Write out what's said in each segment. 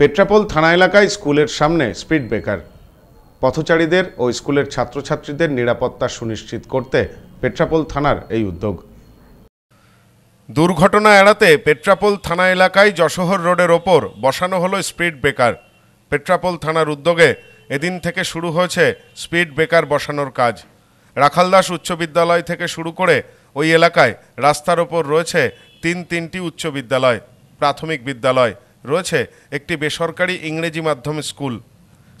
পেট্রাপোল থানা এলাকায় স্কুলের সামনে স্পিড ব্রেকার পথচারীদের ও স্কুলের ছাত্রছাত্রীদের নিরাপত্তা সুনিশ্চিত করতে পেট্রাপোল থানার এই উদ্যোগ দুর্ঘটনা এড়াতে পেট্রাপোল থানা এলাকায় যশোহর রোডের ওপর বসানো হলো স্পিড ব্রেকার পেট্রাপোল থানার উদ্যোগে এদিন থেকে শুরু হয়েছে স্পিড ব্রেকার বসানোর কাজ রাখালদাস উচ্চ বিদ্যালয় থেকে শুরু করে ওই এলাকায় রাস্তার ওপর রয়েছে তিন তিনটি উচ্চ বিদ্যালয় প্রাথমিক বিদ্যালয় রয়েছে একটি বেসরকারি ইংরেজি মাধ্যম স্কুল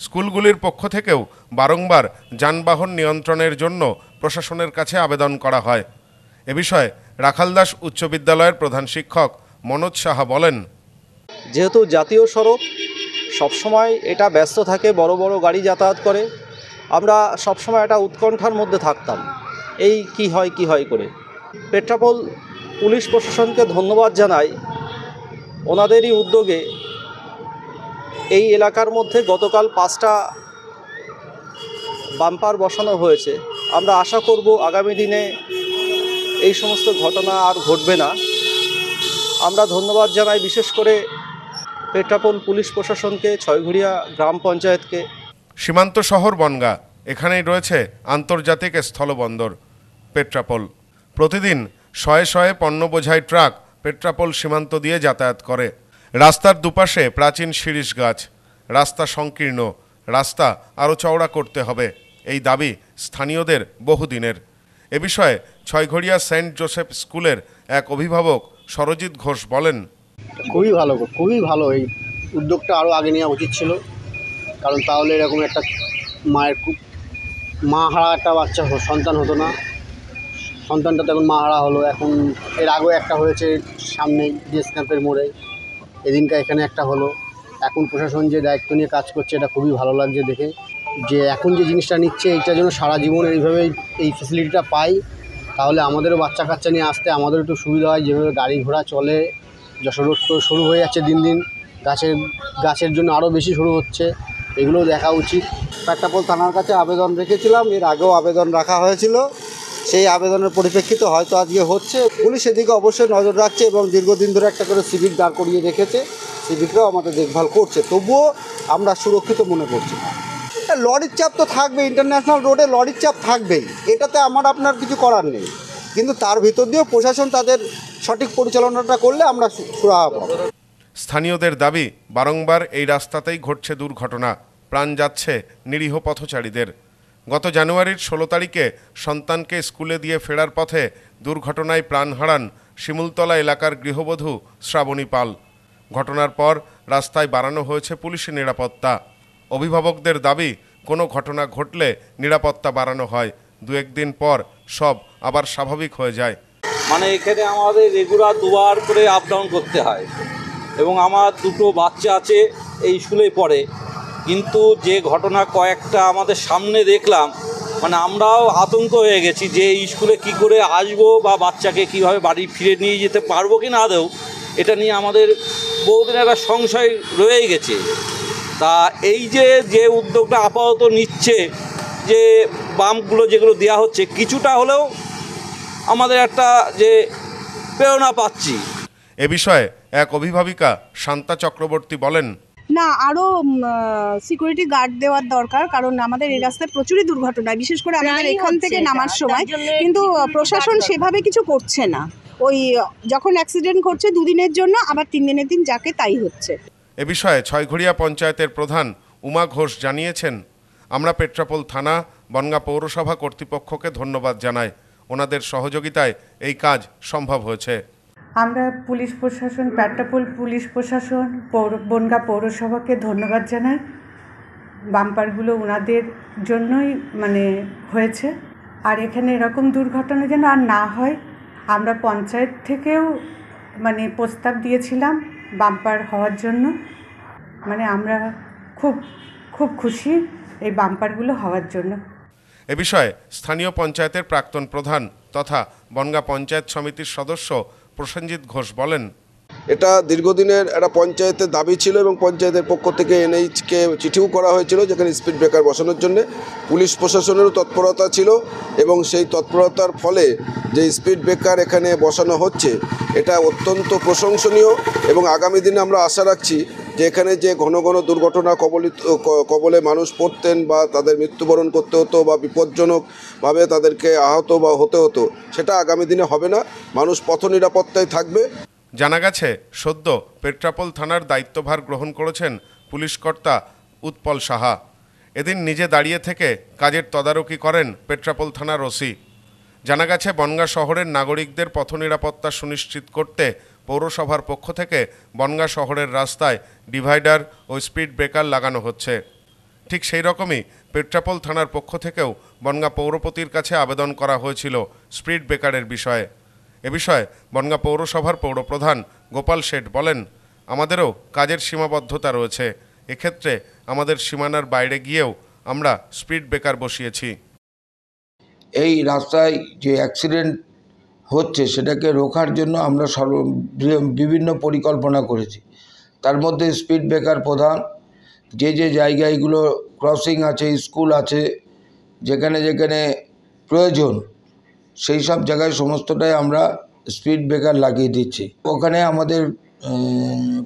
স্কুলগুলির পক্ষ থেকেও বারংবার যানবাহন নিয়ন্ত্রণের জন্য প্রশাসনের কাছে আবেদন করা হয় এ বিষয়ে রাখালদাস উচ্চ বিদ্যালয়ের প্রধান শিক্ষক মনোজ সাহা বলেন যেহেতু জাতীয় সড়ক সবসময় এটা ব্যস্ত থাকে বড় বড় গাড়ি যাতায়াত করে আমরা সবসময় এটা উৎকণ্ঠার মধ্যে থাকতাম এই কি হয় কি হয় করে পেট্রাপোল পুলিশ প্রশাসনকে ধন্যবাদ জানাই ওনাদেরই উদ্যোগে এই এলাকার মধ্যে গতকাল পাঁচটা বাম্পার বসানো হয়েছে আমরা আশা করব আগামী দিনে এই সমস্ত ঘটনা আর ঘটবে না আমরা ধন্যবাদ জানাই বিশেষ করে পেট্রাপোল পুলিশ প্রশাসনকে ছয়ঘুরিয়া গ্রাম পঞ্চায়েতকে সীমান্ত শহর বনগা এখানেই রয়েছে আন্তর্জাতিক স্থলবন্দর পেট্রাপোল প্রতিদিন শয়ে শয়ে পণ্য বোঝাই ট্রাক পেট্রাপোল সীমান্ত দিয়ে যাতায়াত করে রাস্তার দুপাশে প্রাচীন শিরিষ গাছ রাস্তা সংকীর্ণ রাস্তা আরও চওড়া করতে হবে এই দাবি স্থানীয়দের বহুদিনের এ বিষয়ে ছয়ঘড়িয়া সেন্ট জোসেফ স্কুলের এক অভিভাবক সরজিৎ ঘোষ বলেন খুবই ভালো খুবই ভালো এই উদ্যোগটা আরও আগে নেওয়া উচিত ছিল কারণ তাহলে এরকম একটা মায়ের খুব মা হারা একটা বাচ্চা সন্তান হতো না সন্তানটা তো এখন হারা হলো এখন এর আগেও একটা হয়েছে সামনে ক্যাম্পের মোড়ে এদিনকার এখানে একটা হলো এখন প্রশাসন যে দায়িত্ব নিয়ে কাজ করছে এটা খুবই ভালো লাগছে দেখে যে এখন যে জিনিসটা নিচ্ছে এটা যেন সারা জীবন এইভাবে এই ফেসিলিটিটা পাই তাহলে আমাদেরও বাচ্চা কাচ্চা নিয়ে আসতে আমাদের একটু সুবিধা হয় যেভাবে গাড়ি ঘোড়া চলে যশোর তো শুরু হয়ে যাচ্ছে দিন দিন গাছের গাছের জন্য আরও বেশি শুরু হচ্ছে এগুলো দেখা উচিত পর থানার কাছে আবেদন রেখেছিলাম এর আগেও আবেদন রাখা হয়েছিল সেই আবেদনের পরিপ্রেক্ষিতে হয়তো আজকে হচ্ছে পুলিশ এদিকে অবশ্যই নজর রাখছে এবং দীর্ঘদিন ধরে একটা করে সিভিক দাঁড় করিয়ে রেখেছে সিভিকরাও আমাদের দেখভাল করছে তবুও আমরা সুরক্ষিত মনে করছি না লরির চাপ তো থাকবে ইন্টারন্যাশনাল রোডে লরির চাপ থাকবেই এটাতে আমার আপনার কিছু করার নেই কিন্তু তার ভিতর দিয়েও প্রশাসন তাদের সঠিক পরিচালনাটা করলে আমরা সুরাহা পাব স্থানীয়দের দাবি বারংবার এই রাস্তাতেই ঘটছে দুর্ঘটনা প্রাণ যাচ্ছে নিরীহ পথচারীদের গত জানুয়ারির ষোলো তারিখে সন্তানকে স্কুলে দিয়ে ফেরার পথে দুর্ঘটনায় প্রাণ হারান শিমুলতলা এলাকার গৃহবধূ শ্রাবণী পাল ঘটনার পর রাস্তায় বাড়ানো হয়েছে পুলিশি নিরাপত্তা অভিভাবকদের দাবি কোনো ঘটনা ঘটলে নিরাপত্তা বাড়ানো হয় দু একদিন পর সব আবার স্বাভাবিক হয়ে যায় মানে এখানে আমাদের রেগুলার দুবার করে আপ ডাউন করতে হয় এবং আমার দুটো বাচ্চা আছে এই স্কুলে পড়ে কিন্তু যে ঘটনা কয়েকটা আমাদের সামনে দেখলাম মানে আমরাও আতঙ্ক হয়ে গেছি যে স্কুলে কি করে আসবো বা বাচ্চাকে কিভাবে বাড়ি ফিরে নিয়ে যেতে পারবো কি না দেও এটা নিয়ে আমাদের বহুদিন একটা সংশয় রয়ে গেছে তা এই যে যে উদ্যোগটা আপাতত নিচ্ছে যে বামগুলো যেগুলো দেওয়া হচ্ছে কিছুটা হলেও আমাদের একটা যে প্রেরণা পাচ্ছি এ বিষয়ে এক অভিভাবিকা শান্তা চক্রবর্তী বলেন না আরও সিকিউরিটি গার্ড দেওয়ার দরকার কারণ আমাদের এই রাস্তায় প্রচুরই দুর্ঘটনা বিশেষ করে আমাদের এখান থেকে নামার সময় কিন্তু প্রশাসন সেভাবে কিছু করছে না ওই যখন অ্যাক্সিডেন্ট ঘটছে দুদিনের জন্য আবার তিন দিনের দিন যাকে তাই হচ্ছে এ বিষয়ে ছয়ঘড়িয়া পঞ্চায়েতের প্রধান উমা ঘোষ জানিয়েছেন আমরা পেট্রাপোল থানা বনগা পৌরসভা কর্তৃপক্ষকে ধন্যবাদ জানাই ওনাদের সহযোগিতায় এই কাজ সম্ভব হয়েছে আমরা পুলিশ প্রশাসন পেট্টাপোল পুলিশ প্রশাসন পৌর বনগা পৌরসভাকে ধন্যবাদ জানাই বাম্পারগুলো ওনাদের জন্যই মানে হয়েছে আর এখানে এরকম দুর্ঘটনা যেন আর না হয় আমরা পঞ্চায়েত থেকেও মানে প্রস্তাব দিয়েছিলাম বাম্পার হওয়ার জন্য মানে আমরা খুব খুব খুশি এই বাম্পারগুলো হওয়ার জন্য এ বিষয়ে স্থানীয় পঞ্চায়েতের প্রাক্তন প্রধান তথা বনগা পঞ্চায়েত সমিতির সদস্য প্রসেনজিৎ ঘোষ বলেন এটা দীর্ঘদিনের একটা পঞ্চায়েতের দাবি ছিল এবং পঞ্চায়েতের পক্ষ থেকে এনএইচকে চিঠিও করা হয়েছিল যেখানে স্পিড ব্রেকার বসানোর জন্য পুলিশ প্রশাসনেরও তৎপরতা ছিল এবং সেই তৎপরতার ফলে যে স্পিড ব্রেকার এখানে বসানো হচ্ছে এটা অত্যন্ত প্রশংসনীয় এবং আগামী দিনে আমরা আশা রাখছি যেখানে যে ঘন ঘন দুর্ঘটনা কবলিত কবলে মানুষ পড়তেন বা তাদের মৃত্যুবরণ করতে হতো বা বিপজ্জনকভাবে তাদেরকে আহত বা হতে হতো সেটা আগামী দিনে হবে না মানুষ পথ নিরাপত্তায় থাকবে জানা গেছে সদ্য পেট্রাপোল থানার দায়িত্বভার গ্রহণ করেছেন পুলিশ কর্তা উৎপল সাহা এদিন নিজে দাঁড়িয়ে থেকে কাজের তদারকি করেন পেট্রাপোল থানার ওসি জানা গেছে বনগা শহরের নাগরিকদের পথ নিরাপত্তা সুনিশ্চিত করতে পৌরসভার পক্ষ থেকে বনগা শহরের রাস্তায় ডিভাইডার ও স্পিড ব্রেকার লাগানো হচ্ছে ঠিক সেই রকমই পেট্রাপল থানার পক্ষ থেকেও বনগা পৌরপতির কাছে আবেদন করা হয়েছিল স্পিড ব্রেকারের বিষয়ে এ বিষয়ে বনগা পৌরসভার পৌরপ্রধান গোপাল শেঠ বলেন আমাদেরও কাজের সীমাবদ্ধতা রয়েছে এক্ষেত্রে আমাদের সীমানার বাইরে গিয়েও আমরা স্পিড ব্রেকার বসিয়েছি এই রাস্তায় যে অ্যাক্সিডেন্ট হচ্ছে সেটাকে রোখার জন্য আমরা সর্ব বিভিন্ন পরিকল্পনা করেছি তার মধ্যে স্পিড ব্রেকার প্রধান যে যে জায়গাগুলো ক্রসিং আছে স্কুল আছে যেখানে যেখানে প্রয়োজন সেই সব জায়গায় সমস্তটাই আমরা স্পিড ব্রেকার লাগিয়ে দিচ্ছি ওখানে আমাদের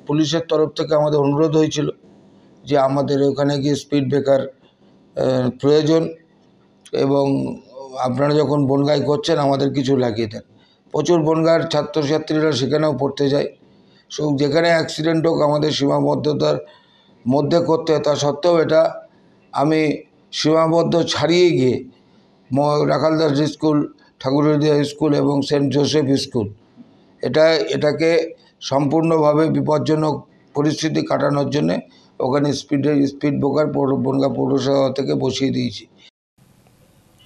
পুলিশের তরফ থেকে আমাদের অনুরোধ হয়েছিল যে আমাদের ওখানে গিয়ে স্পিড ব্রেকার প্রয়োজন এবং আপনারা যখন বনগাই করছেন আমাদের কিছু লাগিয়ে দেন প্রচুর বনগাঁয়ের ছাত্রছাত্রীরা সেখানেও পড়তে যায় সো যেখানে অ্যাক্সিডেন্ট হোক আমাদের সীমাবদ্ধতার মধ্যে করতে হয় তা সত্ত্বেও এটা আমি সীমাবদ্ধ ছাড়িয়ে গিয়ে রাখালদাস স্কুল ঠাকুরদিয়া স্কুল এবং সেন্ট জোসেফ স্কুল এটা এটাকে সম্পূর্ণভাবে বিপজ্জনক পরিস্থিতি কাটানোর জন্যে ওখানে স্পিডের স্পিড ব্রেকার বনগা পৌরসভা থেকে বসিয়ে দিয়েছি